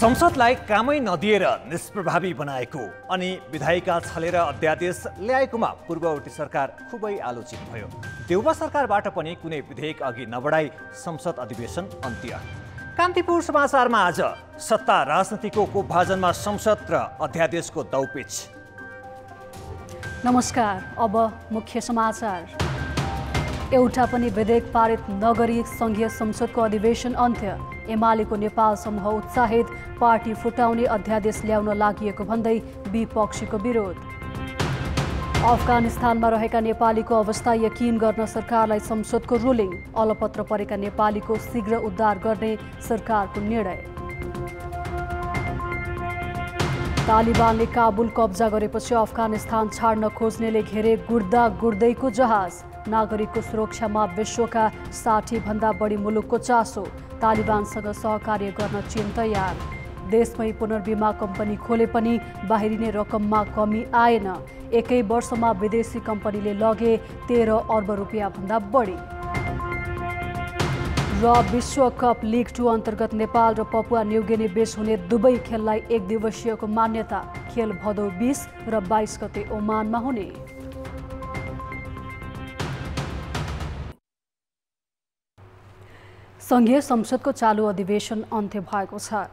संसदलाई कामै नदिएर निष्प्रभावी बनाएको अनि विधायिका छलेर अध्यादेश ल्याएकोमा पूर्ववर्ती सरकार खुबै आलोचित भयो देउबा सरकारबाट पनि कुनै विधेयक अघि नबढाई संसद अधिवेशन अन्त्य कान्तिपुर समाचारमा आज सत्ता राजनीतिको कुभाजनमा संसद र अध्यादेशको दौपिच नमस्कार अब मुख्य समाचार एउटा पनि विधेयक पारित नगरी सङ्घीय संसदको अधिवेशन अन्त्य एमालेको नेपाल समूह उत्साहित पार्टी फुटाउने अध्यादेश ल्याउन लागि भन्दै विपक्षीको विरोध अफगानिस्तानमा रहेका नेपालीको अवस्था यकिन गर्न सरकारलाई संसदको रुलिङ अलपत्र परेका नेपालीको शीघ्र उद्धार गर्ने सरकारको निर्णय तालिबानले काबुल कब्जा गरेपछि अफगानिस्तान छाड्न खोज्नेले घेरे गुड्दा गुड्दैको जहाज नागरिकको सुरक्षामा विश्वका साठी भन्दा बढी मुलुकको चासो तालिबानसँग सहकार्य गर्न चीन तयार देशमै पुनर्बिमा कम्पनी खोले पनि बाहिरिने रकममा कमी आएन एकै वर्षमा विदेशी कम्पनीले लगे तेह्र अर्ब रुपियाँभन्दा बढी र विश्वकप लिग टू अन्तर्गत नेपाल र पपुवा न्युगेनी बीच हुने दुवै खेललाई एक दिवसीयको मान्यता खेल भदौ बिस र बाइस गते ओमानमा हुने सङ्घीय संसदको चालु अधिवेशन अन्त्य भएको छ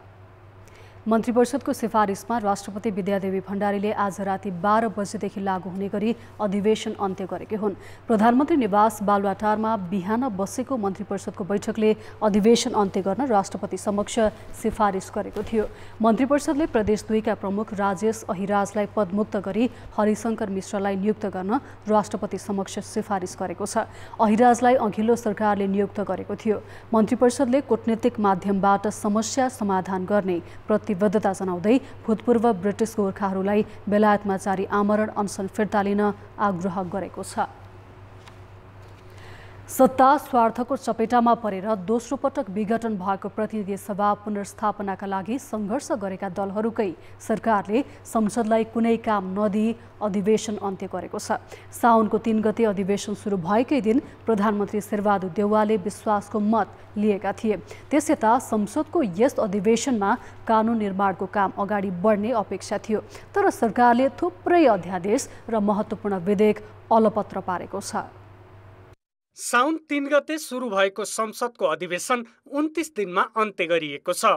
मन्त्री सिफारिसमा राष्ट्रपति विद्यादेवी भण्डारीले आज राति बाह्र बजेदेखि लागू हुने गरी अधिवेशन अन्त्य गरेकी हुन् प्रधानमन्त्री निवास बालुवाटारमा बिहान बसेको मन्त्री बैठकले अधिवेशन अन्त्य गर्न राष्ट्रपति समक्ष सिफारिस गरेको थियो मन्त्री परिषदले प्रदेश दुईका प्रमुख राजेश अहिराजलाई पदमुक्त गरी हरिशङ्कर मिश्रलाई नियुक्त गर्न राष्ट्रपति समक्ष सिफारिस गरेको छ अहिराजलाई अघिल्लो सरकारले नियुक्त गरेको थियो मन्त्री कूटनीतिक माध्यमबाट समस्या समाधान गर्ने प्रति प्रतिबद्धता जनाउँदै भूतपूर्व ब्रिटिस गोर्खाहरूलाई बेलायतमा जारी आमरण अनसन फिर्ता लिन आग्रह गरेको छ सत्ता स्वार्थको चपेटामा परेर दोस्रो पटक विघटन भएको प्रतिनिधि सभा पुनर्स्थापनाका लागि सङ्घर्ष गरेका दलहरूकै सरकारले संसदलाई कुनै काम नदिई अधिवेशन अन्त्य गरेको छ साउनको तिन गते अधिवेशन सुरु भएकै दिन प्रधानमन्त्री शेरबहादुर देउवाले विश्वासको मत लिएका थिए त्यसयता संसदको यस अधिवेशनमा कानुन निर्माणको काम अगाडि बढ्ने अपेक्षा थियो तर सरकारले थुप्रै अध्यादेश र महत्त्वपूर्ण विधेयक अलपत्र पारेको छ साउन तिन गते सुरु भएको संसदको अधिवेशन उन्तिस दिनमा अन्त्य गरिएको छ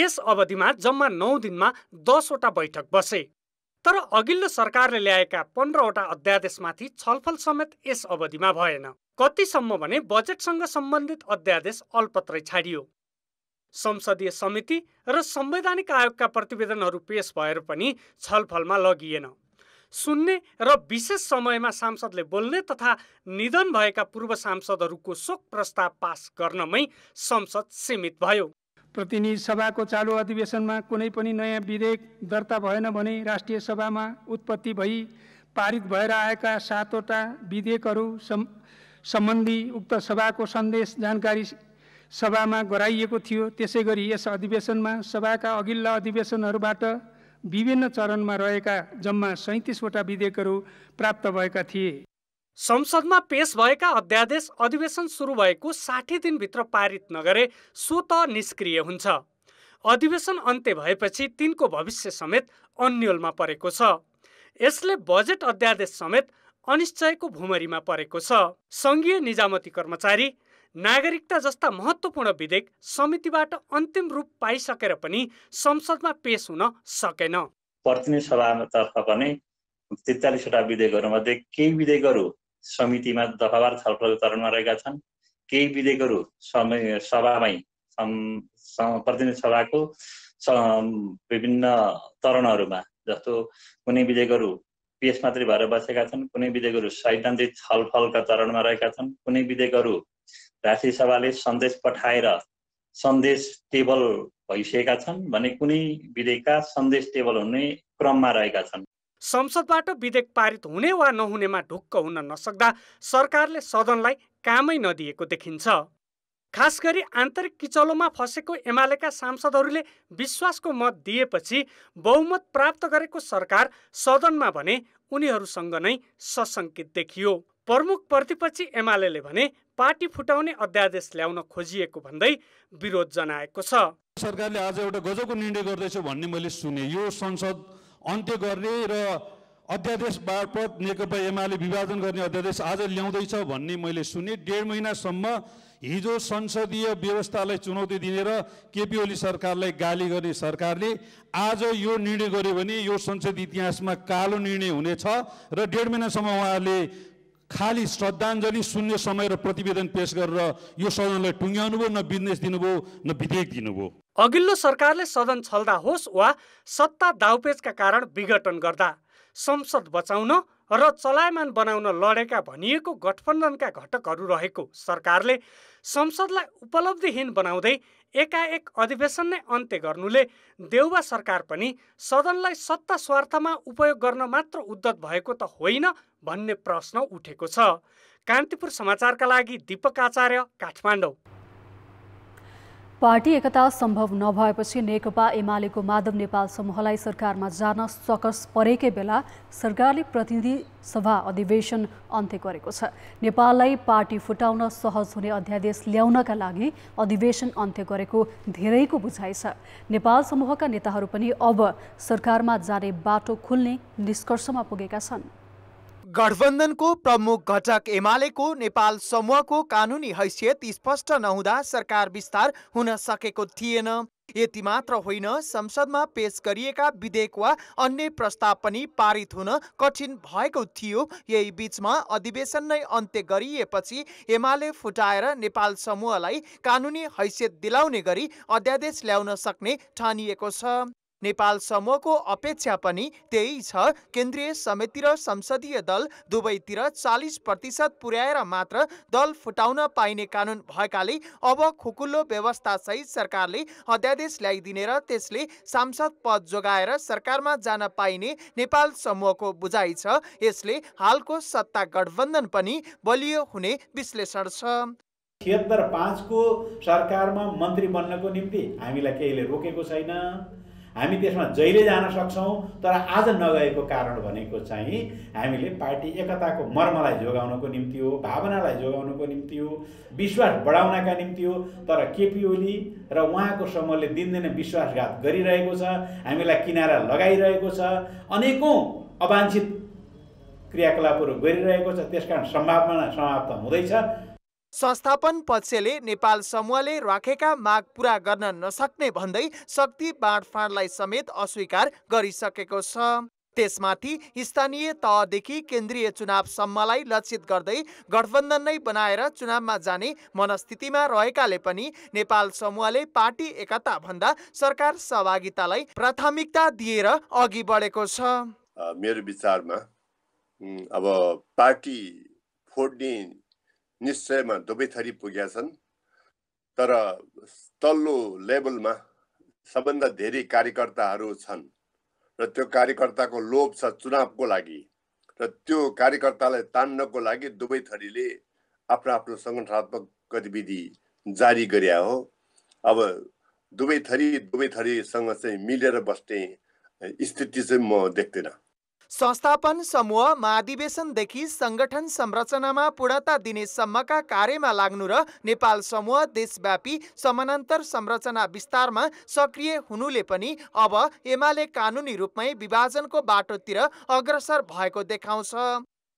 यस अवधिमा जम्मा नौ दिनमा दसवटा बैठक बसे तर अघिल्लो सरकारले ल्याएका पन्ध्रवटा अध्यादेशमाथि छलफल समेत यस अवधिमा भएन कतिसम्म भने बजेटसँग सम्बन्धित अध्यादेश अल्पत्रै छाडियो संसदीय समिति र संवैधानिक आयोगका प्रतिवेदनहरू पेश भएर पनि छलफलमा लगिएन सुन्ने र विशेष समयमा सांसदले बोल्ने तथा निधन भएका पूर्व सांसदहरूको शोक प्रस्ताव पास गर्नमै संसद सीमित भयो प्रतिनिधि सभाको चालु अधिवेशनमा कुनै पनि नयाँ विधेयक दर्ता भएन भने राष्ट्रिय सभामा उत्पत्ति भई पारित भएर आएका सातवटा विधेयकहरू सम् सम्बन्धी उक्त सभाको सन्देश जानकारी सभामा गराइएको थियो त्यसै गरी यस अधिवेशनमा सभाका अघिल्ला अधिवेशनहरूबाट विभिन्न चरणमा रहेका जम्मा सैतिसवटा विधेयकहरू प्राप्त भएका थिए संसदमा पेश भएका अध्यादेश अधिवेशन सुरु भएको साठी दिनभित्र पारित नगरे स्वत निष्क्रिय हुन्छ अधिवेशन अन्त्य भएपछि तिनको भविष्य समेत अन्यलमा परेको छ यसले बजेट अध्यादेश समेत अनिश्चयको भूमरीमा परेको छ सङ्घीय निजामती कर्मचारी नागरिकता जस्ता महत्त्वपूर्ण विधेयक समितिबाट अन्तिम रूप पाइसकेर पनि संसदमा पेश हुन सकेन प्रतिनिधि सभातर्फ पनि विधेयकहरू मध्ये केही विधेयकहरू समितिमा दफावार छलफल चरणमा रहेका छन् केही विधेयकहरू सभामै प्रतिनिधि सभाको विभिन्न चरणहरूमा जस्तो कुनै विधेयकहरू पेश मात्रै भएर बसेका छन् कुनै विधेयकहरू सैद्धान्तिक छलफलका चरणमा रहेका छन् कुनै विधेयकहरू राष्ट्रिय सन्देश पठाएर सन्देश टेबल भइसकेका छन् भने कुनै विधेयकका सन्देश टेबल हुने क्रममा रहेका छन् संसदबाट विधेयक पारित हुने वा नहुनेमा ढुक्क हुन नसक्दा सरकारले सदनलाई कामै नदिएको देखिन्छ खास गरी आन्तरिक किचलोमा फसेको एमालेका सांसदहरूले विश्वासको मत दिएपछि बहुमत प्राप्त गरेको सरकार सदनमा भने उनीहरूसँग नै सशङ्कित देखियो प्रमुख प्रतिपक्षी एमाले भने पार्टी फुटाउने अध्यादेश ल्याउन खोजिएको भन्दै विरोध जनाएको छ सरकारले आज एउटा गजबको निर्णय गर्दैछ भन्ने मैले सुने यो संसद अन्त्य गर्ने र अध्यादेश मार्फत नेकपा एमाले विभाजन गर्ने अध्यादेश आज ल्याउँदैछ भन्ने मैले सुने डेढ महिनासम्म हिजो संसदीय व्यवस्थालाई चुनौती दिने र केपी ओली सरकारलाई गाली गर्ने सरकारले आज यो निर्णय गर्यो भने यो संसद इतिहासमा कालो निर्णय हुनेछ र डेढ महिनासम्म उहाँहरूले खाली श्रद्धाञ्जली शून्य समय र प्रतिवेदन पेश गरेर यो सदनलाई भयो न बिजनेस दिनुभयो न विधेयक दिनुभयो अघिल्लो सरकारले सदन छल्दा होस् वा सत्ता दाउपेचका कारण विघटन गर्दा संसद बचाउन र चलायमान बनाउन लडेका भनिएको गठबन्धनका घटकहरू रहेको सरकारले संसदलाई उपलब्धिहीन बनाउँदै एकाएक अधिवेशन नै अन्त्य गर्नुले देउवा सरकार पनि सदनलाई सत्ता स्वार्थमा उपयोग गर्न मात्र उद्धत भएको त होइन भन्ने प्रश्न उठेको छ कान्तिपुर समाचारका लागि दीपक आचार्य काठमाडौँ पार्टी एकता सम्भव नभएपछि नेकपा एमालेको माधव नेपाल समूहलाई सरकारमा जान सकस परेकै बेला सरकारले प्रतिनिधि सभा अधिवेशन अन्त्य गरेको छ नेपाललाई पार्टी फुटाउन सहज हुने अध्यादेश ल्याउनका लागि अधिवेशन अन्त्य गरेको धेरैको बुझाइ छ नेपाल समूहका नेताहरू पनि अब सरकारमा जाने बाटो खुल्ने निष्कर्षमा पुगेका छन् गठबन्धनको प्रमुख घटक एमालेको नेपाल समूहको कानुनी हैसियत स्पष्ट नहुँदा सरकार विस्तार हुन सकेको थिएन यति मात्र होइन संसदमा पेश गरिएका विधेयक वा अन्य प्रस्ताव पनि पारित हुन कठिन भएको थियो यही बीचमा अधिवेशन नै अन्त्य गरिएपछि एमाले फुटाएर नेपाल समूहलाई कानुनी हैसियत दिलाउने गरी अध्यादेश ल्याउन सक्ने ठानिएको छ नेपाल समूहको अपेक्षा पनि त्यही छ केन्द्रीय समिति र संसदीय दल दुवैतिर चालिस प्रतिशत पुर्याएर मात्र दल फुटाउन पाइने कानुन भएकाले अब खुकुल्लो व्यवस्थासहित सरकारले अध्यादेश ल्याइदिने र त्यसले सांसद पद जोगाएर सरकारमा जान पाइने नेपाल समूहको बुझाइ छ यसले हालको सत्ता गठबन्धन पनि बलियो हुने विश्लेषण छ छिहत्तर पाँचको सरकारमा मन्त्री बन्नको निम्ति हामीलाई केहीले रोकेको छैन हामी त्यसमा जहिले जान सक्छौँ तर आज नगएको कारण भनेको चाहिँ हामीले पार्टी एकताको मर्मलाई जोगाउनको निम्ति हो भावनालाई जोगाउनको निम्ति हो विश्वास बढाउनका निम्ति हो तर केपी ओली र उहाँको समूहले दिनदिनै विश्वासघात गरिरहेको छ हामीलाई किनारा लगाइरहेको छ अनेकौँ अवाञ्छित क्रियाकलापहरू गरिरहेको छ त्यस कारण सम्भावना समाप्त हुँदैछ संस्थापन पक्षले नेपाल समूहले राखेका माग पूरा गर्न नसक्ने भन्दै शक्ति बाँडफाँडलाई समेत अस्वीकार गरिसकेको छ त्यसमाथि स्थानीय तहदेखि केन्द्रीय चुनावसम्मलाई लक्षित गर्दै गठबन्धन नै बनाएर चुनावमा जाने मनस्थितिमा रहेकाले पनि नेपाल समूहले पार्टी एकता भन्दा सरकार सहभागितालाई प्राथमिकता दिएर अघि बढेको छ मेरो विचारमा अब पार्टी फोड्ने निश्चयमा दुवै थरी पुगेका छन् तर तल्लो लेभलमा सबभन्दा धेरै कार्यकर्ताहरू छन् र त्यो कार्यकर्ताको लोभ छ चुनावको लागि र त्यो कार्यकर्तालाई तान्नको लागि दुवै थरीले आफ्नो आफ्नो सङ्गठनात्मक गतिविधि जारी गरे हो अब दुवै थरी दुवै थरीसँग चाहिँ मिलेर बस्ने स्थिति चाहिँ म देख्दिनँ संस्थापन समूह महाधिवेशनदेखि सङ्गठन संरचनामा पूर्णता दिनेसम्मका कार्यमा लाग्नु र नेपाल समूह देशव्यापी समानान्तर संरचना विस्तारमा सक्रिय हुनुले पनि अब एमाले कानुनी रूपमै विभाजनको बाटोतिर अग्रसर भएको देखाउँछ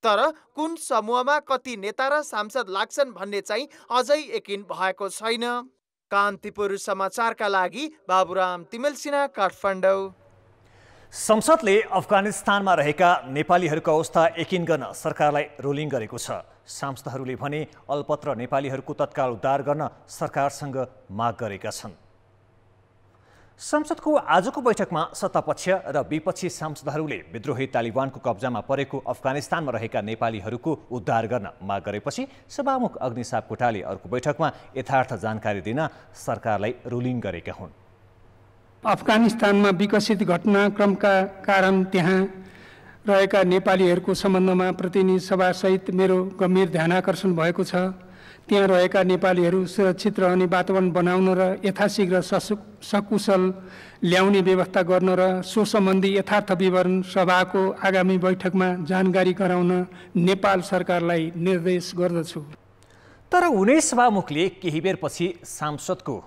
तर कुन समूहमा कति नेता र सांसद लाग्छन् भन्ने चाहिँ अझै यकिन भएको छैन कान्तिपुर समाचारका लागि बाबुराम सिन्हा काठमाडौँ संसदले अफगानिस्तानमा रहेका नेपालीहरूको अवस्था यकिन गर्न सरकारलाई रुलिङ गरेको छ सांसदहरूले भने अल्पत्र नेपालीहरूको तत्काल उद्धार गर्न सरकारसँग माग गरेका छन् संसदको आजको बैठकमा सत्तापक्ष र विपक्षी सांसदहरूले विद्रोही तालिबानको कब्जामा परेको अफगानिस्तानमा रहेका नेपालीहरूको उद्धार गर्न माग गरेपछि सभामुख अग्निसाप कोटाले अर्को बैठकमा यथार्थ जानकारी दिन सरकारलाई रुलिङ गरेका हुन् अफगानिस्तानमा विकसित घटनाक्रमका कारण त्यहाँ रहेका नेपालीहरूको सम्बन्धमा प्रतिनिधि सभासहित मेरो गम्भीर ध्यान आकर्षण भएको छ त्यहाँ रहेका नेपालीहरू सुरक्षित रहने वातावरण बनाउन र यथाशीघ्र ससु सकुशल ल्याउने व्यवस्था गर्न र सो सम्बन्धी यथार्थ विवरण सभाको आगामी बैठकमा जानकारी गराउन नेपाल सरकारलाई निर्देश गर्दछु तर हुने सभामुखले केही बेरपछि सांसदको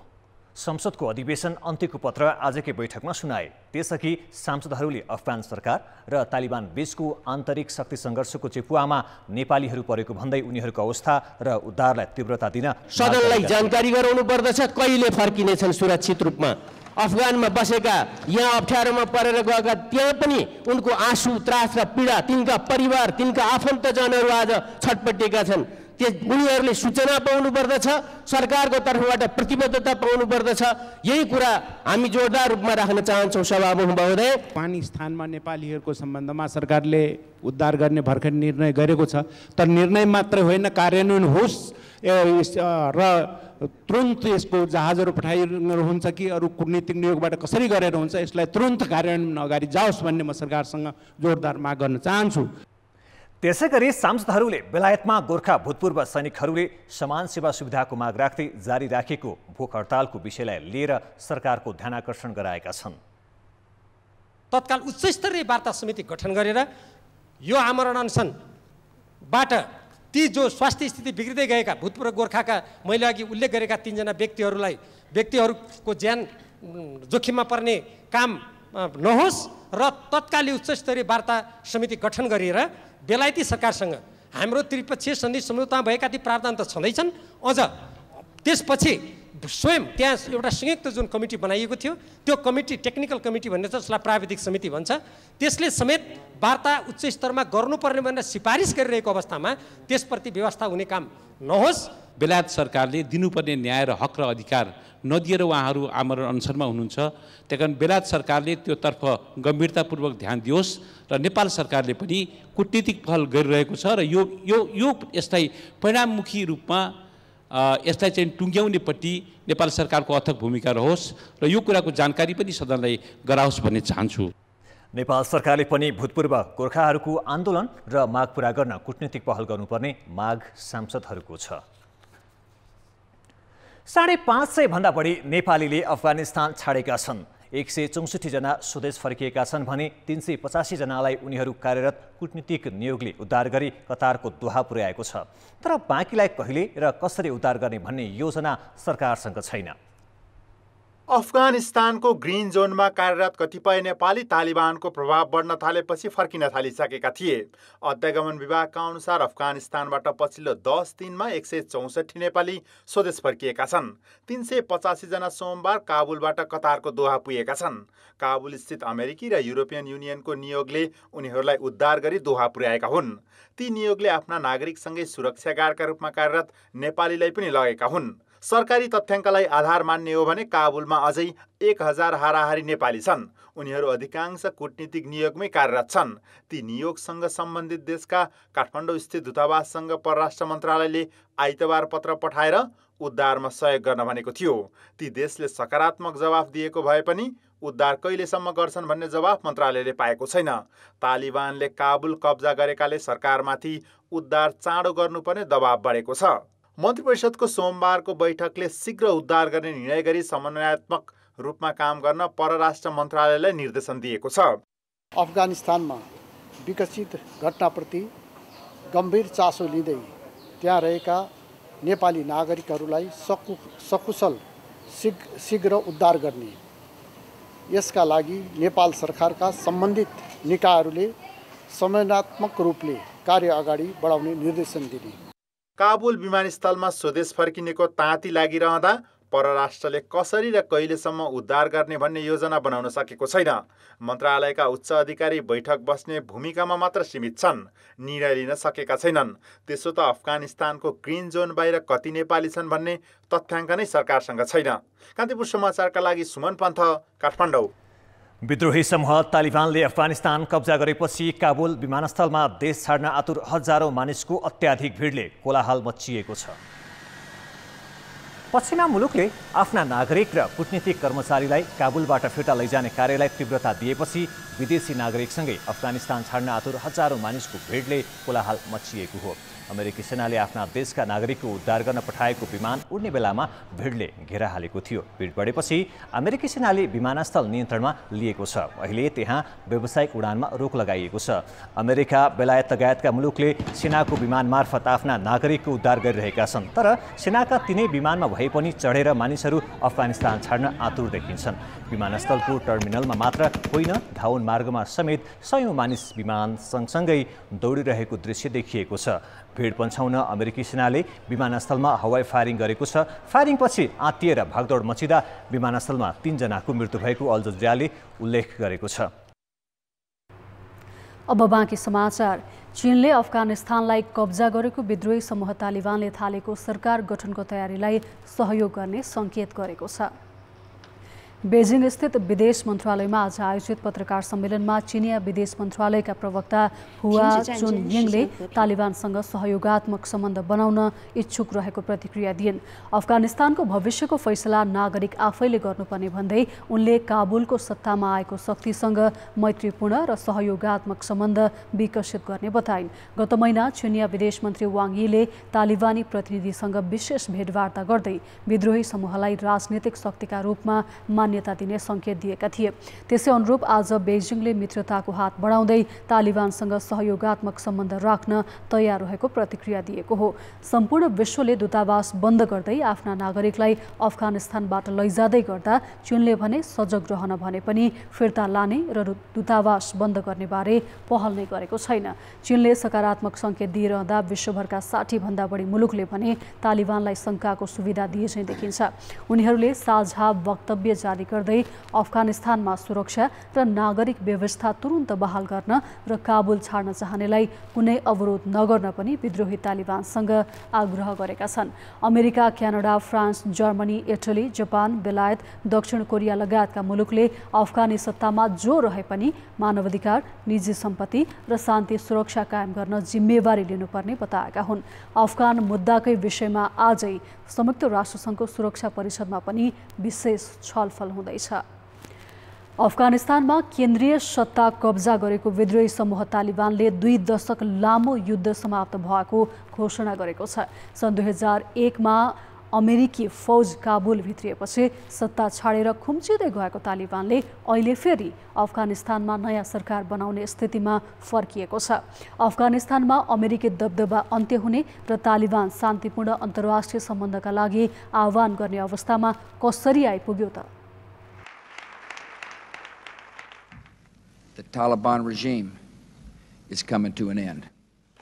संसदको अधिवेशन अन्त्यको पत्र आजकै बैठकमा सुनाए त्यसअघि सांसदहरूले अफगान सरकार र तालिबान बीचको आन्तरिक शक्ति सङ्घर्षको चेपुवामा नेपालीहरू परेको भन्दै उनीहरूको अवस्था र उद्धारलाई तीव्रता दिन सदनलाई जानकारी गराउनु पर्दछ कहिले फर्किनेछन् सुरक्षित रूपमा अफगानमा बसेका यहाँ अप्ठ्यारोमा परेर गएका त्यहाँ पनि उनको आँसु त्रास र पीडा तिनका परिवार तिनका आफन्तजनहरू आज छटपटिएका छन् त्यो उनीहरूले सूचना पाउनु पर्दछ सरकारको तर्फबाट प्रतिबद्धता पर्दछ यही कुरा हामी जोरदार रूपमा राख्न चाहन्छौँ सभामुख महोदय पानी स्थानमा नेपालीहरूको सम्बन्धमा सरकारले उद्धार गर्ने भर्खर निर्णय गरेको छ तर निर्णय मात्र होइन कार्यान्वयन होस् र तुरन्त यसको जहाजहरू हुन्छ कि अरू कुटनीतिक नियोगबाट कसरी गरेर हुन्छ यसलाई तुरन्त कार्यान्वयन अगाडि जाओस् भन्ने म सरकारसँग जोरदार माग गर्न चाहन्छु त्यसै गरी सांसदहरूले बेलायतमा गोर्खा भूतपूर्व सैनिकहरूले समान सेवा सुविधाको माग राख्दै जारी राखेको भोक हडतालको विषयलाई लिएर सरकारको ध्यान आकर्षण गराएका छन् तत्काल उच्च स्तरीय वार्ता समिति गठन गरेर यो आमरण अनसनबाट ती जो स्वास्थ्य स्थिति बिग्रिँदै गएका भूतपूर्व गोर्खाका मैले अघि उल्लेख गरेका तिनजना व्यक्तिहरूलाई व्यक्तिहरूको ज्यान जोखिममा पर्ने काम नहोस् र तत्कालीन स्तरीय वार्ता समिति गठन गरेर बेलायती सरकारसँग हाम्रो त्रिपक्षीय सन्धि सम्झौतामा भएका ती प्रावधान त छँदैछन् अझ त्यसपछि स्वयं त्यहाँ एउटा संयुक्त जुन कमिटी बनाइएको थियो त्यो कमिटी टेक्निकल कमिटी भन्ने छ जसलाई प्राविधिक समिति भन्छ त्यसले समेत वार्ता उच्च स्तरमा गर्नुपर्ने भनेर सिफारिस गरिरहेको अवस्थामा त्यसप्रति व्यवस्था हुने काम नहोस् बेलायत सरकारले दिनुपर्ने न्याय र हक र अधिकार नदिएर उहाँहरू आमरण अनसनमा हुनुहुन्छ त्यही कारण बेलायत सरकारले त्योतर्फ गम्भीरतापूर्वक ध्यान दियोस् र नेपाल सरकारले पनि कुटनीतिक पहल गरिरहेको छ र यो यो यो यसलाई परिणाममुखी रूपमा यसलाई चाहिँ टुङ्ग्याउनेपट्टि नेपाल सरकारको अथक भूमिका रहोस् र यो कुराको जानकारी पनि सदनलाई गराओस् भन्ने चाहन्छु नेपाल सरकारले पनि भूतपूर्व गोर्खाहरूको आन्दोलन र माग पुरा गर्न कुटनीतिक पहल गर्नुपर्ने माग सांसदहरूको छ साढे पाँच सयभन्दा बढी नेपालीले अफगानिस्तान छाडेका छन् एक सय चौसठीजना स्वदेश फर्किएका छन् भने तिन सय पचासीजनालाई उनीहरू कार्यरत कुटनीतिक नियोगले उद्धार गरी कतारको दोहा पुर्याएको छ तर बाँकीलाई कहिले र कसरी उद्धार गर्ने भन्ने योजना सरकारसँग छैन अफगानिस्तानको ग्रिन जोनमा कार्यरत कतिपय नेपाली तालिबानको प्रभाव बढ्न थालेपछि फर्किन थालिसकेका थिए अध्यागमन विभागका अनुसार अफगानिस्तानबाट पछिल्लो दस दिनमा एक सय चौसठी नेपाली स्वदेश फर्किएका छन् तिन सय पचासीजना सोमबार काबुलबाट कतारको दोहा पुगेका छन् काबुलस्थित अमेरिकी र युरोपियन युनियनको नियोगले उनीहरूलाई उद्धार गरी दोहा पुर्याएका हुन् ती नियोगले आफ्ना नागरिकसँगै सुरक्षा गार्डका रूपमा कार्यरत नेपालीलाई पनि लगेका हुन् सरकारी तथ्याङ्कलाई आधार मान्ने हो भने काबुलमा अझै एक हजार हाराहारी नेपाली छन् उनीहरू अधिकांश कुटनीतिक नियोगमै कार्यरत छन् ती नियोगसँग सम्बन्धित देशका काठमाडौँ स्थित दूतावाससँग परराष्ट्र मन्त्रालयले आइतबार पत्र पठाएर उद्धारमा सहयोग गर्न भनेको थियो ती देशले सकारात्मक जवाफ दिएको भए पनि उद्धार कहिलेसम्म गर्छन् भन्ने जवाफ मन्त्रालयले पाएको छैन तालिबानले काबुल कब्जा गरेकाले सरकारमाथि उद्धार चाँडो गर्नुपर्ने दबाव बढेको छ मन्त्री परिषदको सोमबारको बैठकले शीघ्र उद्धार गर्ने निर्णय गरी समन्वयात्मक रूपमा काम गर्न परराष्ट्र मन्त्रालयलाई निर्देशन दिएको छ अफगानिस्तानमा विकसित घटनाप्रति गम्भीर चासो लिँदै त्यहाँ रहेका नेपाली नागरिकहरूलाई सकु सकुशल शीघ्र शीघ्र उद्धार गर्ने यसका लागि नेपाल सरकारका सम्बन्धित निकायहरूले समन्वयात्मक रूपले कार्य अगाडि बढाउने निर्देशन दिने काबुल विमानस्थलमा स्वदेश फर्किनेको ताँती लागिरहँदा परराष्ट्रले कसरी र कहिलेसम्म उद्धार गर्ने भन्ने योजना बनाउन सकेको छैन मन्त्रालयका उच्च अधिकारी बैठक बस्ने भूमिकामा मात्र सीमित छन् निर्णय लिन सकेका छैनन् त्यसो त अफगानिस्तानको ग्रिन जोन बाहिर कति नेपाली छन् भन्ने तथ्याङ्क नै सरकारसँग छैन कान्तिपुर समाचारका लागि सुमन पन्थ काठमाडौँ विद्रोही समूह तालिबानले अफगानिस्तान कब्जा गरेपछि काबुल विमानस्थलमा देश छाड्न आतुर हजारौँ मानिसको अत्याधिक भिडले कोलाहाल मचिएको छ पश्चिमा मुलुकले आफ्ना नागरिक र कुटनीतिक कर्मचारीलाई काबुलबाट फिर्ता लैजाने कार्यलाई तीव्रता दिएपछि विदेशी नागरिकसँगै अफगानिस्तान छाड्न आतुर हजारौँ मानिसको भिडले कोलाहाल मचिएको हो अमेरिकी सेनाले आफ्ना देशका नागरिकको उद्धार गर्न पठाएको विमान उड्ने बेलामा भिडले घेरा हालेको थियो भिड बढेपछि अमेरिकी सेनाले विमानस्थल नियन्त्रणमा लिएको छ अहिले त्यहाँ व्यावसायिक उडानमा रोक लगाइएको छ अमेरिका बेलायत लगायतका मुलुकले सेनाको विमान मार्फत आफ्ना नागरिकको उद्धार गरिरहेका छन् तर सेनाका तिनै विमानमा भए पनि चढेर मानिसहरू अफगानिस्तान छाड्न आतुर देखिन्छन् विमानस्थलको टर्मिनलमा मात्र होइन धाउन मार्गमा समेत सयौँ मानिस विमान सँगसँगै दौडिरहेको दृश्य देखिएको छ भिड पन्छाउन अमेरिकी सेनाले विमानस्थलमा हवाई फायरिङ गरेको छ फायरिङपछि आत्तिएर भागदौड मचिँदा विमानस्थलमा तिनजनाको मृत्यु भएको अल्जोजियाले उल्लेख गरेको छ अब बाँकी समाचार चीनले अफगानिस्तानलाई कब्जा गरेको विद्रोही समूह तालिबानले थालेको सरकार गठनको तयारीलाई सहयोग गर्ने सङ्केत गरेको छ बेजिङ स्थित विदेश मन्त्रालयमा आज आयोजित पत्रकार सम्मेलनमा चिनिया विदेश मन्त्रालयका प्रवक्ता हुआ चुन यिङले तालिबानसँग सहयोगात्मक सम्बन्ध बनाउन इच्छुक रहेको प्रतिक्रिया दिइन् अफगानिस्तानको भविष्यको फैसला नागरिक आफैले गर्नुपर्ने भन्दै उनले काबुलको सत्तामा आएको शक्तिसँग मैत्रीपूर्ण र सहयोगात्मक सम्बन्ध विकसित गर्ने बताइन् गत महिना चिनिया विदेश मन्त्री वाङ यीले तालिबानी प्रतिनिधिसँग विशेष भेटवार्ता गर्दै विद्रोही समूहलाई राजनैतिक शक्तिका रूपमा मान्य मान्यता दिने संकेत दिएका थिए त्यसै अनुरूप आज बेजिङले मित्रताको हात बढाउँदै तालिबानसँग सहयोगात्मक सम्बन्ध राख्न तयार रहेको प्रतिक्रिया दिएको हो सम्पूर्ण विश्वले दूतावास बन्द गर्दै आफ्ना नागरिकलाई अफगानिस्तानबाट लैजाँदै गर्दा चीनले भने सजग रहन भने पनि फिर्ता लाने र दूतावास बन्द गर्नेबारे पहल नै गरेको छैन चीनले सकारात्मक सङ्केत दिइरहँदा विश्वभरका भन्दा बढी मुलुकले भने तालिबानलाई शङ्काको सुविधा दिए चाहिँ देखिन्छ उनीहरूले साझा वक्तव्य जारी जारी गर्दै अफगानिस्तानमा सुरक्षा र नागरिक व्यवस्था तुरन्त बहाल गर्न र काबुल छाड्न चाहनेलाई कुनै अवरोध नगर्न पनि विद्रोही तालिबानसँग आग्रह गरेका छन् America Canada France Germany Italy Japan बेलायत दक्षिण कोरिया लगायतका मुलुकले अफगानी सत्तामा जो रहे पनि मानवाधिकार निजी सम्पत्ति र शान्ति सुरक्षा कायम गर्न जिम्मेवारी लिनुपर्ने बताएका हुन् अफगान मुद्दाकै विषयमा आजै संयुक्त राष्ट्रसङ्घको सुरक्षा परिषदमा पनि विशेष छलफल छलफल हुँदैछ अफगानिस्तानमा केन्द्रीय सत्ता कब्जा गरेको विद्रोही समूह तालिबानले दुई दशक लामो युद्ध समाप्त भएको घोषणा गरेको छ सन् दुई हजार एकमा अमेरिकी फौज काबुल भित्रिएपछि सत्ता छाडेर खुम्चिँदै गएको तालिबानले अहिले फेरि अफगानिस्तानमा नयाँ सरकार बनाउने स्थितिमा फर्किएको छ अफगानिस्तानमा अमेरिकी दबदबा अन्त्य हुने र तालिबान शान्तिपूर्ण अन्तर्राष्ट्रिय सम्बन्धका लागि आह्वान गर्ने अवस्थामा कसरी आइपुग्यो त Taliban regime is coming to an end.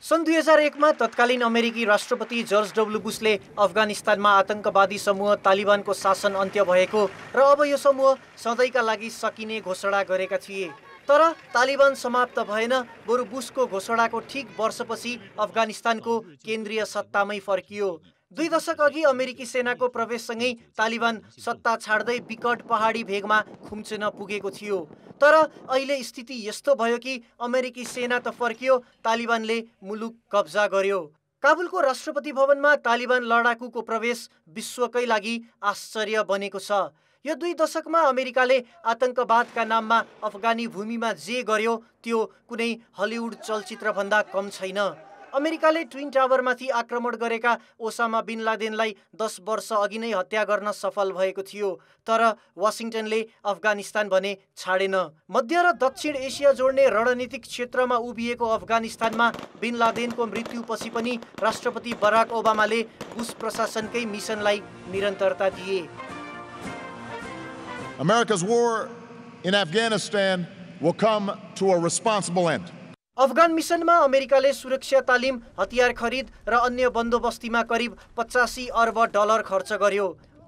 सन् दुई हजार एकमा तत्कालीन अमेरिकी राष्ट्रपति जर्ज डब्लु बुसले अफगानिस्तानमा आतंकवादी समूह तालिबानको शासन अन्त्य भएको र अब यो समूह सधैँका लागि सकिने घोषणा गरेका थिए तर तालिबान समाप्त भएन बरु बुसको घोषणाको ठिक वर्षपछि अफगानिस्तानको केन्द्रीय सत्तामै फर्कियो दुई दशक अघि अमेरिकी सेनाको प्रवेशसँगै तालिबान सत्ता छाड्दै विकट पहाडी भेगमा खुम्चिन पुगेको थियो तर अहिले स्थिति यस्तो भयो कि अमेरिकी सेना त फर्कियो तालिबानले मुलुक कब्जा गर्यो काबुलको राष्ट्रपति भवनमा तालिबान लडाकुको प्रवेश विश्वकै लागि आश्चर्य बनेको छ यो दुई दशकमा अमेरिकाले आतंकवादका नाममा अफगानी भूमिमा जे गर्यो त्यो कुनै हलिउड चलचित्रभन्दा कम छैन अमेरिकाले ट्विन टावरमाथि आक्रमण गरेका ओसामा बिन लादेनलाई दस वर्ष अघि नै हत्या गर्न सफल भएको थियो तर वासिङटनले अफगानिस्तान भने छाडेन मध्य र दक्षिण एसिया जोड्ने रणनीतिक क्षेत्रमा उभिएको अफगानिस्तानमा बिन लादेनको मृत्युपछि पनि राष्ट्रपति बराक ओबामाले बुस प्रशासनकै मिसनलाई निरन्तरता दिए America's war in Afghanistan will come to a responsible end. Afghan मिसनमा अमेरिकाले सुरक्षा तालिम हतियार खरिद र अन्य बन्दोबस्तीमा करिब पचासी अर्ब डलर खर्च गर्यो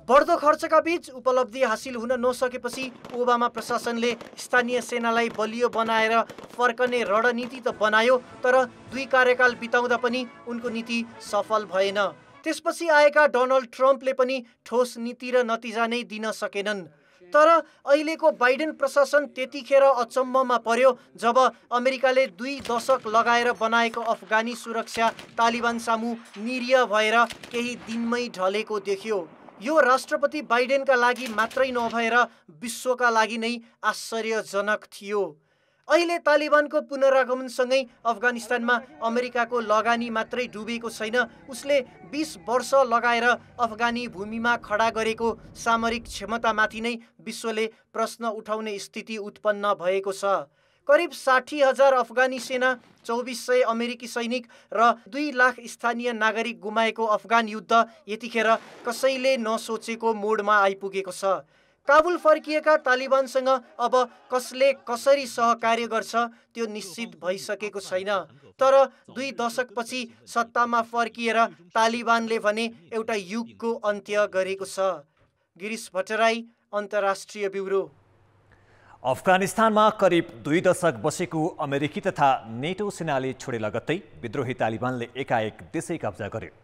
बढ्दो खर्चका बीच उपलब्धि हासिल हुन नसकेपछि ओबामा प्रशासनले स्थानीय सेनालाई बलियो बनाएर फर्कने रणनीति त बनायो तर दुई कार्यकाल बिताउँदा पनि उनको नीति सफल भएन त्यसपछि आएका डोनाल्ड ट्रम्पले पनि ठोस नीति र नतिजा नै दिन सकेनन् तर अहिलेको बाइडेन प्रशासन त्यतिखेर अचम्ममा पर्यो जब अमेरिकाले दुई दशक लगाएर बनाएको अफगानी सुरक्षा तालिबान सामु निरीह भएर केही दिनमै ढलेको देखियो यो राष्ट्रपति बाइडेनका लागि मात्रै नभएर विश्वका लागि नै आश्चर्यजनक थियो अहिले तालिबानको पुनरागमनसँगै अफगानिस्तानमा अमेरिकाको लगानी मात्रै डुबेको छैन उसले बिस वर्ष लगाएर अफगानी भूमिमा खडा गरेको सामरिक क्षमतामाथि नै विश्वले प्रश्न उठाउने स्थिति उत्पन्न भएको छ करिब साठी हजार अफगानी सेना चौबिस सय अमेरिकी सैनिक र दुई लाख स्थानीय नागरिक गुमाएको अफगान युद्ध यतिखेर कसैले नसोचेको मोडमा आइपुगेको छ काबुल फर्किएका तालिबानसँग अब कसले कसरी सहकार्य गर्छ त्यो निश्चित भइसकेको छैन तर दुई दशकपछि सत्तामा फर्किएर तालिबानले भने एउटा युगको अन्त्य गरेको छ गिरिश भट्टराई अन्तर्राष्ट्रिय ब्युरो अफगानिस्तानमा करिब दुई दशक बसेको अमेरिकी तथा नेटो सेनाले छोडे लगत्तै विद्रोही तालिबानले एकाएक देशै कब्जा गर्यो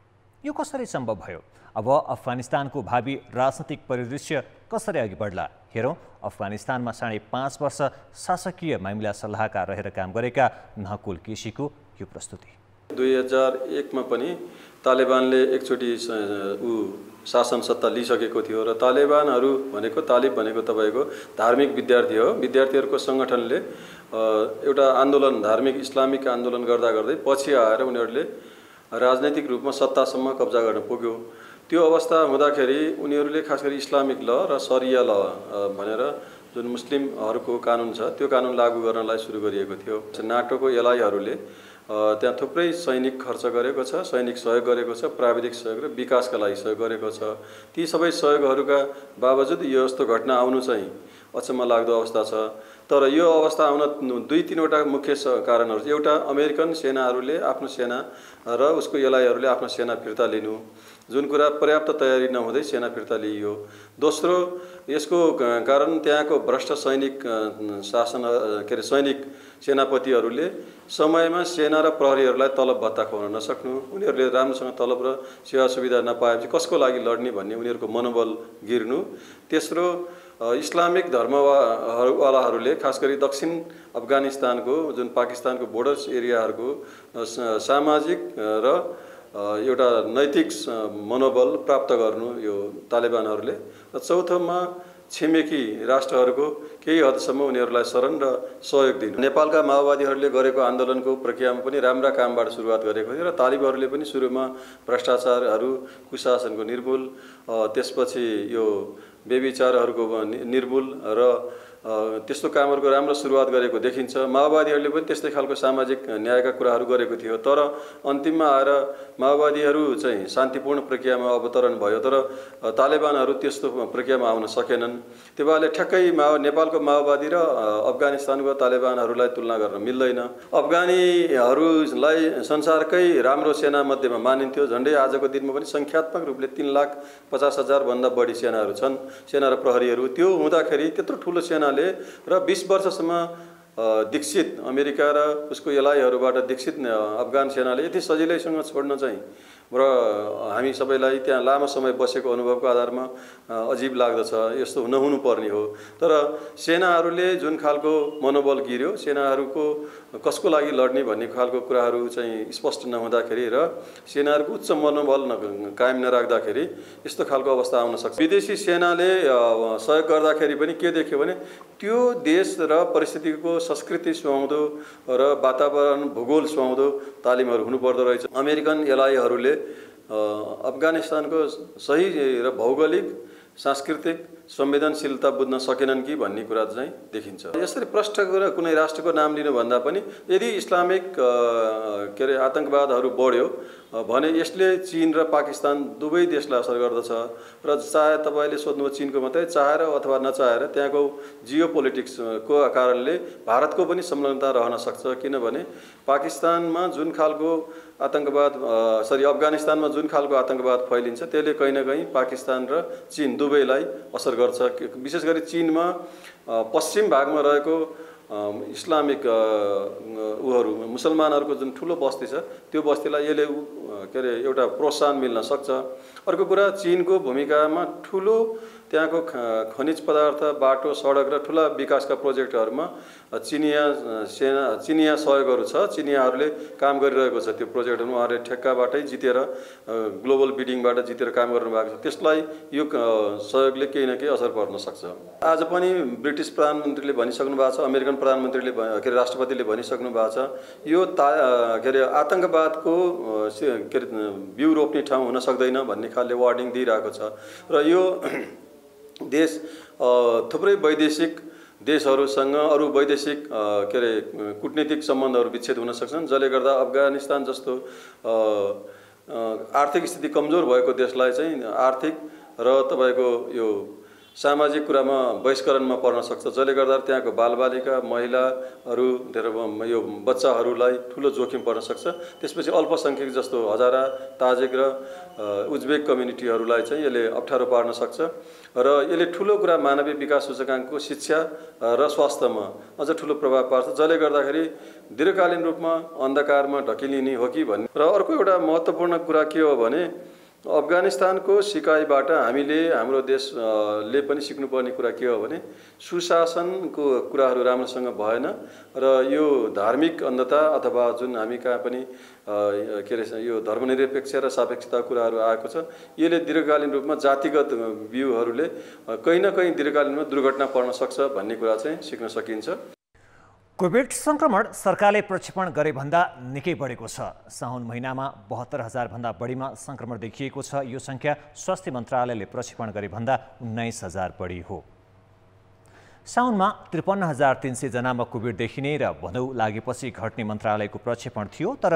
यो कसरी सम्भव भयो अब अफगानिस्तानको भावी राजनैतिक परिदृश्य कसरी अघि बढ्ला हेरौँ अफगानिस्तानमा साढे पाँच वर्ष शासकीय मामिला सल्लाहकार रहेर काम गरेका नकुल केसीको यो प्रस्तुति दुई हजार एकमा पनि तालिबानले एकचोटि ऊ शासन सत्ता लिइसकेको थियो र तालिबानहरू भनेको तालिब भनेको तपाईँको धार्मिक विद्यार्थी हो विद्यार्थीहरूको सङ्गठनले एउटा आन्दोलन धार्मिक इस्लामिक आन्दोलन गर्दा गर्दै पछि आएर उनीहरूले राजनैतिक रूपमा सत्तासम्म कब्जा गर्न पुग्यो त्यो अवस्था हुँदाखेरि उनीहरूले खास गरी इस्लामिक ल र सरिया ल भनेर जुन मुस्लिमहरूको कानुन छ त्यो कानुन लागू गर्नलाई सुरु गरिएको थियो नाटोको एलआईहरूले त्यहाँ थुप्रै सैनिक खर्च गरेको छ सैनिक सहयोग गरेको छ प्राविधिक सहयोग र विकासका लागि सहयोग गरेको छ ती सबै सहयोगहरूका बावजुद यो यस्तो घटना आउनु चाहिँ अचम्म लाग्दो अवस्था छ तर यो अवस्था आउन दुई तिनवटा मुख्य कारणहरू एउटा अमेरिकन सेनाहरूले आफ्नो सेना र उसको एलआईहरूले आफ्नो सेना फिर्ता लिनु जुन कुरा पर्याप्त तयारी नहुँदै सेना फिर्ता लिइयो दोस्रो यसको कारण त्यहाँको भ्रष्ट सैनिक शासन के अरे सैनिक सेनापतिहरूले समयमा सेना र प्रहरीहरूलाई तलब भत्ता खुवाउन नसक्नु उनीहरूले राम्रोसँग तलब र सेवा सुविधा नपाएपछि कसको लागि लड्ने भन्ने उनीहरूको मनोबल गिर्नु तेस्रो इस्लामिक धर्मवालाहरूले खास गरी दक्षिण अफगानिस्तानको जुन पाकिस्तानको बोर्डर्स एरियाहरूको सामाजिक र एउटा नैतिक मनोबल प्राप्त गर्नु यो तालिबानहरूले र चौथोमा छिमेकी राष्ट्रहरूको केही हदसम्म उनीहरूलाई शरण र सहयोग दिनु नेपालका माओवादीहरूले गरेको आन्दोलनको प्रक्रियामा पनि राम्रा कामबाट सुरुवात गरेको थियो र तालिबहरूले पनि सुरुमा भ्रष्टाचारहरू कुशासनको निर्मूल त्यसपछि यो बेविचारहरूको निर्मूल र त्यस्तो कामहरूको राम्रो सुरुवात गरेको देखिन्छ माओवादीहरूले पनि त्यस्तै खालको सामाजिक न्यायका कुराहरू गरेको थियो तर अन्तिममा आएर माओवादीहरू चाहिँ शान्तिपूर्ण प्रक्रियामा अवतरण भयो तर तालिबानहरू त्यस्तो प्रक्रियामा आउन सकेनन् त्यो भएर ठ्याक्कै माओ नेपालको माओवादी र अफगानिस्तानको तालिबानहरूलाई तुलना गर्न मिल्दैन अफगानीहरूलाई संसारकै राम्रो सेना मध्येमा मानिन्थ्यो झन्डै आजको दिनमा पनि सङ्ख्यात्मक रूपले तिन लाख पचास हजारभन्दा बढी सेनाहरू छन् सेना र प्रहरीहरू त्यो हुँदाखेरि त्यत्रो ठुलो सेना सेनाले र बिस वर्षसम्म दीक्षित अमेरिका र उसको एलाइहरूबाट दीक्षित अफगान सेनाले यति सजिलैसँग छोड्न चाहिँ र हामी सबैलाई त्यहाँ लामो समय बसेको अनुभवको आधारमा अजीब लाग्दछ यस्तो नहुनुपर्ने हो तर सेनाहरूले जुन खालको मनोबल गिर्यो सेनाहरूको कसको लागि लड्ने भन्ने खालको कुराहरू चाहिँ स्पष्ट नहुँदाखेरि र सेनाहरूको उच्च मनोबल न कायम नराख्दाखेरि यस्तो खालको अवस्था आउन सक्छ विदेशी सेनाले सहयोग गर्दाखेरि पनि के देख्यो भने त्यो देश र परिस्थितिको संस्कृति सुहाउँदो र वातावरण भूगोल सुहाउँदो तालिमहरू हुनुपर्दो रहेछ अमेरिकन एलाइहरूले अफगानिस्तानको सही र भौगोलिक सांस्कृतिक संवेदनशीलता बुझ्न सकेनन् कि भन्ने कुरा चाहिँ देखिन्छ यसरी प्रष्ट कुनै राष्ट्रको नाम लिनुभन्दा पनि यदि इस्लामिक के अरे आतङ्कवादहरू बढ्यो भने यसले चिन र पाकिस्तान दुवै देशलाई असर गर्दछ र चाहे तपाईँले सोध्नुभयो चिनको मात्रै चाहेर अथवा नचाहेर त्यहाँको जियो पोलिटिक्सको कारणले भारतको पनि संलग्नता रहन सक्छ किनभने पाकिस्तानमा जुन खालको आतङ्कवाद सरी अफगानिस्तानमा जुन खालको आतङ्कवाद फैलिन्छ त्यसले कहीँ न कहीँ पाकिस्तान र चिन दुवैलाई असर गर्छ विशेष गरी चिनमा पश्चिम भागमा रहेको इस्लामिक उहरू मुसलमानहरूको जुन ठुलो बस्ती छ त्यो बस्तीलाई यसले के अरे एउटा प्रोत्साहन मिल्न सक्छ अर्को कुरा चिनको भूमिकामा ठुलो त्यहाँको खनिज पदार्थ बाटो सडक र ठुला विकासका प्रोजेक्टहरूमा चिनिया सेना चिनिया सहयोगहरू छ चिनियाहरूले काम गरिरहेको छ त्यो प्रोजेक्टहरू उहाँहरूले ठेक्काबाटै जितेर ग्लोबल बिडिङबाट जितेर काम गर्नुभएको छ त्यसलाई यो सहयोगले केही न केही असर पर्न सक्छ आज पनि ब्रिटिस प्रधानमन्त्रीले भनिसक्नु भएको छ अमेरिकन प्रधानमन्त्रीले के अरे राष्ट्रपतिले भनिसक्नु भएको छ यो ता के अरे आतङ्कवादको के अरे बिउ रोप्ने ठाउँ हुन सक्दैन भन्ने खालले वार्निङ दिइरहेको छ र यो देश थुप्रै वैदेशिक देशहरूसँग अरू वैदेशिक के अरे कुटनीतिक सम्बन्धहरू विच्छेद हुन सक्छन् जसले गर्दा अफगानिस्तान जस्तो आर्थिक स्थिति कमजोर भएको देशलाई चाहिँ आर्थिक र तपाईँको यो सामाजिक कुरामा बहिष्करणमा पर्न सक्छ जसले गर्दा त्यहाँको बालबालिका महिलाहरू धेरै यो बच्चाहरूलाई ठुलो जोखिम पर्न सक्छ त्यसपछि अल्पसङ्ख्यक जस्तो हजारा ताजेक र उज्बेक कम्युनिटीहरूलाई चाहिँ यसले अप्ठ्यारो पार्न सक्छ र यसले ठुलो कुरा मानवीय विकास सूचकाङ्कको शिक्षा र स्वास्थ्यमा अझ ठुलो प्रभाव पार्छ जसले गर्दाखेरि दीर्घकालीन रूपमा अन्धकारमा ढकिलिने हो कि भन्ने र अर्को एउटा महत्त्वपूर्ण कुरा के हो भने अफगानिस्तानको सिकाइबाट हामीले हाम्रो देशले पनि सिक्नुपर्ने कुरा के हो भने सुशासनको कुराहरू राम्रोसँग भएन र यो धार्मिक अन्धता अथवा जुन हामी कहाँ पनि के रहेछ यो धर्मनिरपेक्ष र सापेक्षता कुराहरू आएको छ यसले दीर्घकालीन रूपमा जातिगत बिउहरूले कहीँ न कहीँ दीर्घकालीनमा दुर्घटना पर्न सक्छ भन्ने कुरा चाहिँ सिक्न सकिन्छ कोभिड सङ्क्रमण सरकारले प्रक्षेपण गरे भन्दा निकै बढेको छ साउन महिनामा बहत्तर हजारभन्दा बढीमा सङ्क्रमण देखिएको छ यो सङ्ख्या स्वास्थ्य मन्त्रालयले प्रक्षेपण गरे भन्दा उन्नाइस हजार बढी हो साउनमा त्रिपन्न हजार तिन सयजनामा कोभिड देखिने र भनौ लागेपछि घट्ने मन्त्रालयको प्रक्षेपण थियो तर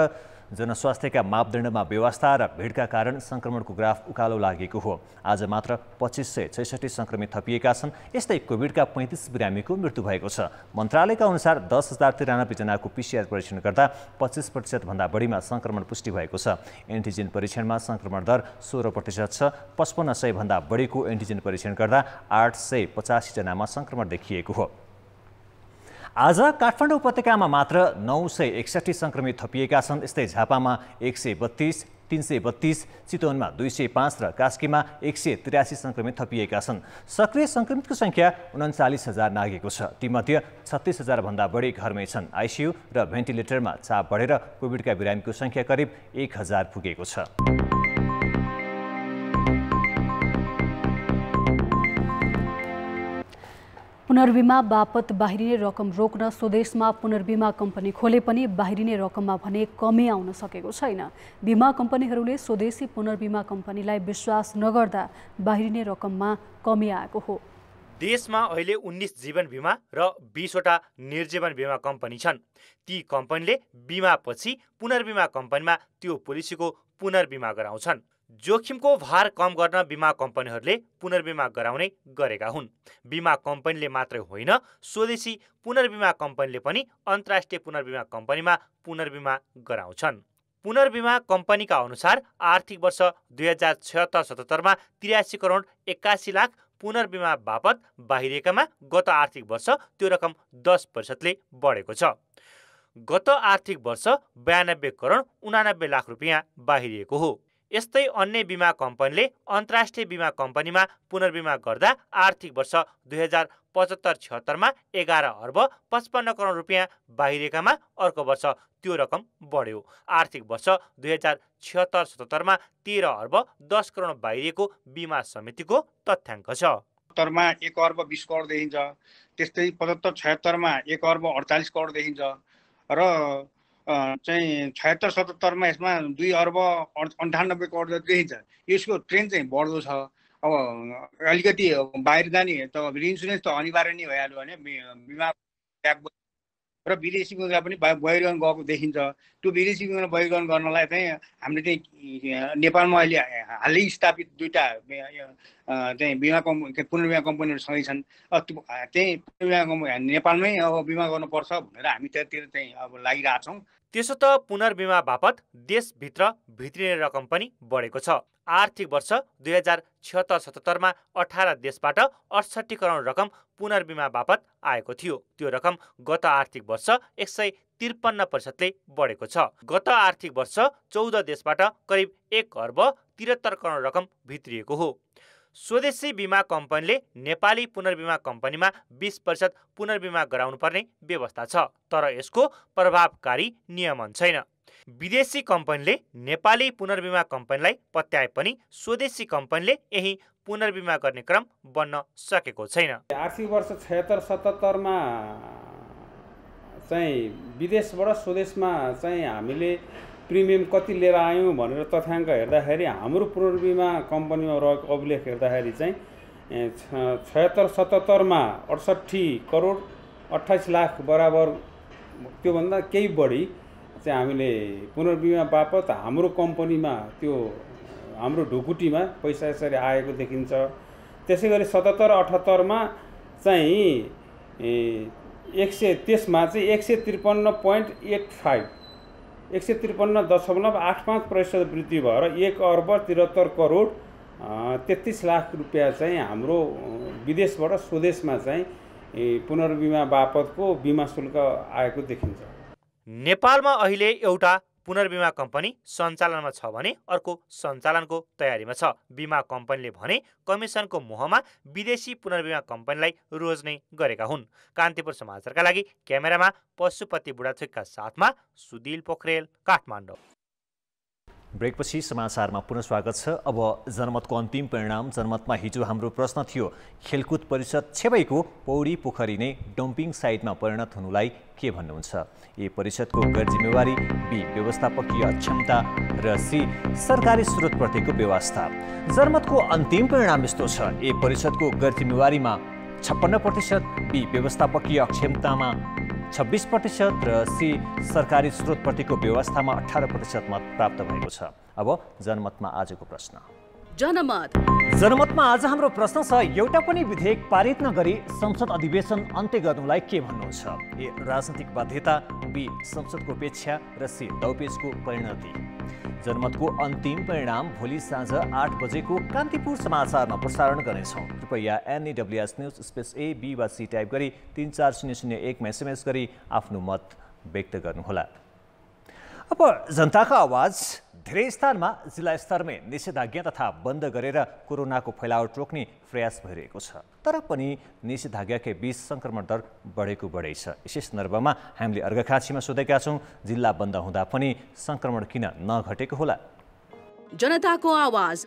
जनस्वास्थ्यका मापदण्डमा व्यवस्था र भिडका कारण सङ्क्रमणको ग्राफ उकालो लागेको हो आज मात्र पच्चिस सय छैसठी सङ्क्रमित थपिएका छन् यस्तै कोभिडका पैँतिस बिरामीको मृत्यु भएको छ मन्त्रालयका अनुसार दस हजार त्रियानब्बेजनाको पिसिआर परीक्षण गर्दा पच्चिस प्रतिशतभन्दा बढीमा सङ्क्रमण पुष्टि भएको छ एन्टिजेन परीक्षणमा सङ्क्रमण दर सोह्र प्रतिशत छ पचपन्न सयभन्दा बढीको एन्टिजेन परीक्षण गर्दा आठ सय पचासीजनामा सङ्क्रमण देखिएको हो आज काठमाडौँ उपत्यकामा मात्र नौ सय एकसठी सङ्क्रमित थपिएका छन् यस्तै झापामा एक सय बत्तिस तिन सय बत्तिस चितवनमा दुई सय पाँच र कास्कीमा एक सय त्रियासी सङ्क्रमित थपिएका छन् सक्रिय सङ्क्रमितको सङ्ख्या उन्चालिस हजार नागेको छ तीमध्ये छत्तिस हजारभन्दा बढी घरमै छन् आइसियु र भेन्टिलेटरमा चाप बढेर कोभिडका बिरामीको सङ्ख्या करिब एक हजार पुगेको छ पुनर्बिमा बापत बाहिरिने रकम रोक्न स्वदेशमा पुनर्बिमा कम्पनी खोले पनि बाहिरिने रकममा भने कमी आउन सकेको छैन बिमा कम्पनीहरूले स्वदेशी पुनर्बिमा कम्पनीलाई विश्वास नगर्दा बाहिरिने रकममा कमी आएको हो देशमा अहिले उन्नाइस जीवन बिमा र बिसवटा निर्जीवन बिमा कम्पनी छन् ती कम्पनीले बिमापछि पुनर्बिमा कम्पनीमा त्यो पोलिसीको पुनर्बिमा गराउँछन् जोखिमको भार कम गर्न बिमा कम्पनीहरूले पुनर्बिमा गराउने गरेका हुन् बिमा कम्पनीले मात्रै होइन स्वदेशी पुनर्बिमा कम्पनीले पनि अन्तर्राष्ट्रिय पुनर्बिमा कम्पनीमा पुनर्बिमा गराउँछन् पुनर्बिमा कम्पनीका अनुसार आर्थिक वर्ष दुई हजार छत्तर सतहत्तरमा त्रियासी करोड एक्कासी लाख पुनर्बिमा बापत बाहिरिएकामा गत आर्थिक वर्ष त्यो रकम दस प्रतिशतले बढेको छ गत आर्थिक वर्ष बयानब्बे करोड उनानब्बे लाख रुपियाँ बाहिरिएको हो यस्तै अन्य बिमा कम्पनीले अन्तर्राष्ट्रिय बिमा कम्पनीमा पुनर्बिमा गर्दा आर्थिक वर्ष दुई हजार पचहत्तर छिहत्तरमा एघार अर्ब पचपन्न करोड रुपियाँ बाहिरिएकामा अर्को वर्ष त्यो रकम बढ्यो आर्थिक वर्ष दुई हजार छिहत्तर सतहत्तरमा तेह्र अर्ब दस करोड बाहिरिएको बिमा समितिको तथ्याङ्क छ सत्तरमा एक अर्ब बिस करोड देखिन्छ त्यस्तै पचहत्तर छत्तरमा एक अर्ब अडचालिस करोड देखिन्छ र चाहिँ छयत्तर सतहत्तरमा यसमा दुई अर्ब अन्ठानब्बे करोड जति यसको ट्रेन्ड चाहिँ बढ्दो छ अब अलिकति बाहिर जाने त इन्सुरेन्स त अनिवार्य नै भइहाल्यो भने बिमा र विदेशी मुद्रा पनि बहिरगन गएको देखिन्छ त्यो विदेशी मुद्रा बहिरगन गर्नलाई चाहिँ हामीले चाहिँ नेपालमा अहिले हालै स्थापित दुईवटा चाहिँ बिमा कम्पनी पुनर्बिमा कम्पनीहरू सँगै छन् त्यही पुनर्बिमा कम्पनी नेपालमै अब बिमा गर्नुपर्छ भनेर हामी त्यहाँतिर चाहिँ अब लागिरहेछौँ त्यसो त पुनर्विमा बापत देशभित्र भित्रिने रकम पनि बढेको छ आर्थिक वर्ष दुई हजार छिहत्तर सतहत्तरमा अठार देशबाट अडसट्ठी करोड रकम पुनर्विमा बापत आएको थियो त्यो रकम गत आर्थिक वर्ष एक सय त्रिपन्न प्रतिशतले बढेको छ गत आर्थिक वर्ष चौध देशबाट करिब एक अर्ब त्रिहत्तर करोड रकम भित्रिएको हो स्वदेशी बिमा कम्पनीले नेपाली पुनर्बिमा कम्पनीमा बिस प्रतिशत पुनर्बिमा गराउनुपर्ने व्यवस्था छ तर यसको प्रभावकारी नियमन छैन विदेशी कम्पनीले नेपाली पुनर्बिमा कम्पनीलाई पत्याए पनि स्वदेशी कम्पनीले यही पुनर्बिमा गर्ने क्रम बन्न सकेको छैन आर्थिक वर्ष छत्तर सतहत्तरमा चाहिँ विदेशबाट स्वदेशमा चाहिँ हामीले प्रिमियम कति लिएर आयौँ भनेर तथ्याङ्क हेर्दाखेरि हाम्रो पूर्णबिमा कम्पनीमा रहेको अभिलेख हेर्दाखेरि चाहिँ छयत्तर सतहत्तरमा अडसट्ठी करोड अट्ठाइस लाख बराबर त्योभन्दा केही बढी चाहिँ हामीले पुनर्बिमा बापत हाम्रो कम्पनीमा त्यो हाम्रो ढुकुटीमा पैसा यसरी आएको देखिन्छ त्यसै गरी सतहत्तर अठहत्तरमा चाहिँ एक सय त्यसमा चाहिँ एक सय त्रिपन्न पोइन्ट एट फाइभ एक सय त्रिपन्न दशमलव आठ पाँच प्रतिशत वृद्धि भएर एक अर्ब त्रिहत्तर करोड तेत्तिस लाख रुपियाँ चाहिँ हाम्रो विदेशबाट स्वदेशमा चाहिँ पुनर्बिमा बापतको बिमा शुल्क आएको देखिन्छ नेपालमा अहिले एउटा पुनर्बिमा कम्पनी सञ्चालनमा छ भने अर्को सञ्चालनको तयारीमा छ बिमा कम्पनीले भने कमिसनको मुहमा विदेशी पुनर्बिमा कम्पनीलाई रोज्ने गरेका हुन् कान्तिपुर समाचारका लागि क्यामेरामा पशुपति बुढाथोकका साथमा सुदिल पोखरेल काठमाडौँ ब्रेकपछि समाचारमा पुनः स्वागत छ अब जनमतको अन्तिम परिणाम जनमतमा हिजो हाम्रो प्रश्न थियो खेलकुद परिषद छेवैको पौडी पोखरी नै डम्पिङ साइटमा परिणत हुनुलाई के भन्नुहुन्छ ए परिषदको गैर जिम्मेवारी बी व्यवस्थापकीय क्षमता र सी सरकारी स्रोतप्रतिको व्यवस्था जनमतको अन्तिम परिणाम यस्तो छ ए परिषदको गैर जिम्मेवारीमा छप्पन्न प्रतिशत बी व्यवस्थापकीय क्षमतामा छब्बिस प्रतिशत र सी सरकारी स्रोतपट्टिको व्यवस्थामा अठार प्रतिशत मत प्राप्त भएको छ अब जनमतमा आजको प्रश्न जनमत जनमतमा आज हाम्रो प्रश्न छ एउटा पनि विधेयक पारित नगरी संसद अधिवेशन अन्त्य गर्नुलाई के भन्नुहुन्छ ए राजनीतिक बाध्यता बी संसदको उपेक्षा र सी दौपेजको परिणति जनमतको अन्तिम परिणाम भोलि साँझ आठ बजेको कान्तिपुर समाचारमा प्रसारण गर्नेछौँ कृपया NEWS news space A B वा सी टाइप गरी तिन चार शून्य शून्य एकमा एसएमएस गरी आफ्नो मत व्यक्त गर्नुहोला अब जनताका आवाज धेरै स्थानमा जिल्ला स्तरमै निषेधाज्ञा तथा बन्द गरेर कोरोनाको फैलाव रोक्ने प्रयास भइरहेको छ तर पनि निषेधाज्ञाकै बीच सङ्क्रमण दर बढेको बढै छ यसै सन्दर्भमा हामीले अर्घखाँचीमा सोधेका छौँ जिल्ला बन्द हुँदा पनि सङ्क्रमण किन नघटेको होला जनताको आवाज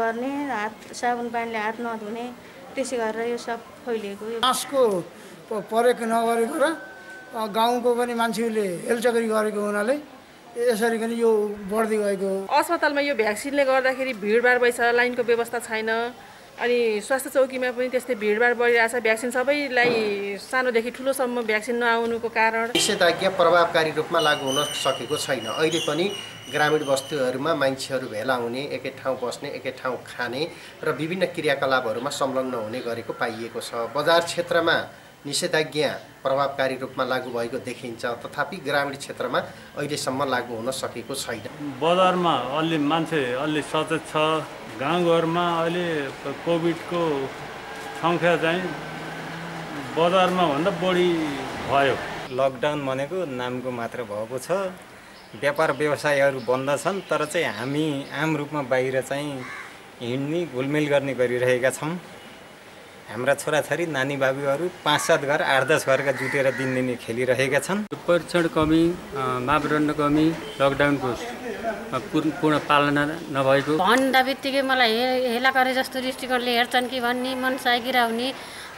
गर्ने हात साबुन पानीले हात नधुने त्यसै गरेर यो सब फैलिएको मास्कको प्रयोग नगरेको र गाउँको पनि मान्छेहरूले हेलचकरी गरेको हुनाले यसरी पनि यो बढ्दै गएको अस्पतालमा यो भ्याक्सिनले गर्दाखेरि भिडभाड भइसक्यो लाइनको व्यवस्था छैन अनि स्वास्थ्य चौकीमा पनि त्यस्तै भिडभाड बढिरहेछ भ्याक्सिन सबैलाई सानोदेखि ठुलोसम्म भ्याक्सिन नआउनुको कारण निषेधाज्ञा प्रभावकारी रूपमा लागु हुन सकेको छैन अहिले पनि ग्रामीण वस्तुहरूमा मान्छेहरू भेला हुने एकै ठाउँ बस्ने एकै ठाउँ खाने र विभिन्न क्रियाकलापहरूमा संलग्न हुने गरेको पाइएको छ बजार क्षेत्रमा निषेधाज्ञा प्रभावकारी रूपमा लागू भएको देखिन्छ तथापि ग्रामीण क्षेत्रमा अहिलेसम्म लागू हुन सकेको छैन बजारमा अलि मान्छे अलि सचेत छ गाउँघरमा अहिले कोभिडको सङ्ख्या चाहिँ बजारमा भन्दा बढी भयो लकडाउन भनेको नामको मात्र भएको छ व्यापार व्यवसायहरू बन्द छन् तर चाहिँ हामी आम रूपमा बाहिर चाहिँ हिँड्ने घुलमेल गर्ने गरिरहेका छौँ हाम्रा छोराछोरी नानी बाबुहरू पाँच सात घर आठ दस घरका जुटेर दिनदिनै खेलिरहेका छन् परीक्षण कमी मापदण्ड कमी लकडाउनको पूर्ण पालना नभएको भन्दा बित्तिकै मलाई हे हेला गरे जस्तो दृष्टिकोणले हेर्छन् कि भन्ने मन सागिराउने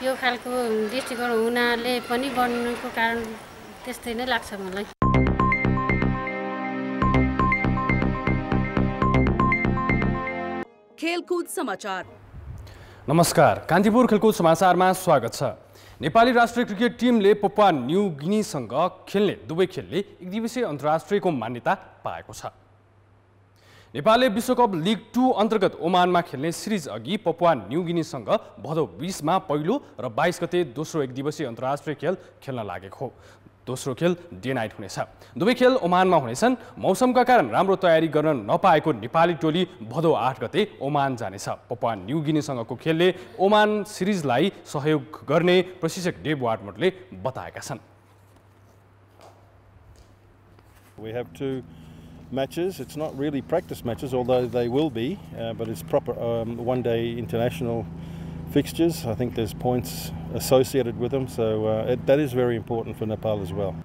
यो खालको दृष्टिकोण हुनाले पनि बन्नुको कारण त्यस्तै नै लाग्छ मलाई खेलकुद समाचार नमस्कार कान्तिपुर खेलकुद समाचारमा स्वागत छ नेपाली राष्ट्रिय क्रिकेट टिमले पप्वा न्यू गिनीसँग खेल्ने दुवै खेलले एक दिवसीय अन्तर्राष्ट्रियको मान्यता पाएको छ नेपालले विश्वकप लिग टू अन्तर्गत ओमानमा खेल्ने सिरिज अघि पपुवा न्यू गिनीसँग भदौ बिसमा पहिलो र बाइस गते दोस्रो एक दिवसीय अन्तर्राष्ट्रिय खेल खेल्न लागेको हो दोस्रो खेल डे नाइट हुनेछ दुवै खेल ओमानमा हुनेछन् मौसमका कारण राम्रो तयारी गर्न नपाएको नेपाली टोली भदौ आठ गते ओमान जानेछ पपा न्यू गिनीसँगको खेलले ओमान सिरिजलाई सहयोग गर्ने प्रशिक्षक डेभ वाटमोटले बताएका छन् We have two matches. It's not really practice matches, although they will be, uh, but it's proper um, one day international fixtures. I think there's points associated with them. So uh, it, that is very important for Nepal as well.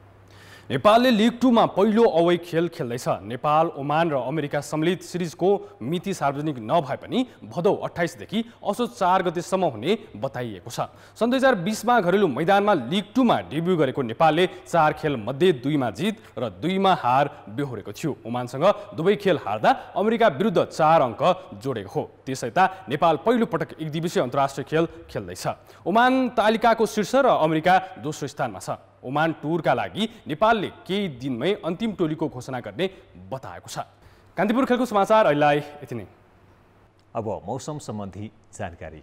नेपालले league टूमा पहिलो away खेल खेल्दैछ Nepal Oman र America सम्मिलित सिरिजको मिति सार्वजनिक नभए पनि भदौ अठाइसदेखि असो चार गतेसम्म हुने बताइएको छ सन् दुई हजार बिसमा घरेलु मैदानमा लिग टूमा डेब्यू गरेको नेपालले चार खेलमध्ये दुईमा जित र दुईमा हार बेहोरेको थियो ओमानसँग दुवै खेल हार्दा अमेरिका विरुद्ध चार अङ्क जोडेको हो त्यसैता नेपाल पहिलो पटक एक दिवसीय अन्तर्राष्ट्रिय खेल खेल्दैछ ओमान तालिकाको शीर्ष र अमेरिका दोस्रो स्थानमा छ ओमान टुरका लागि नेपालले केही दिनमै अन्तिम टोलीको घोषणा गर्ने बताएको छ कान्तिपुर खेलको समाचार अहिलेलाई यति नै अब मौसम सम्बन्धी जानकारी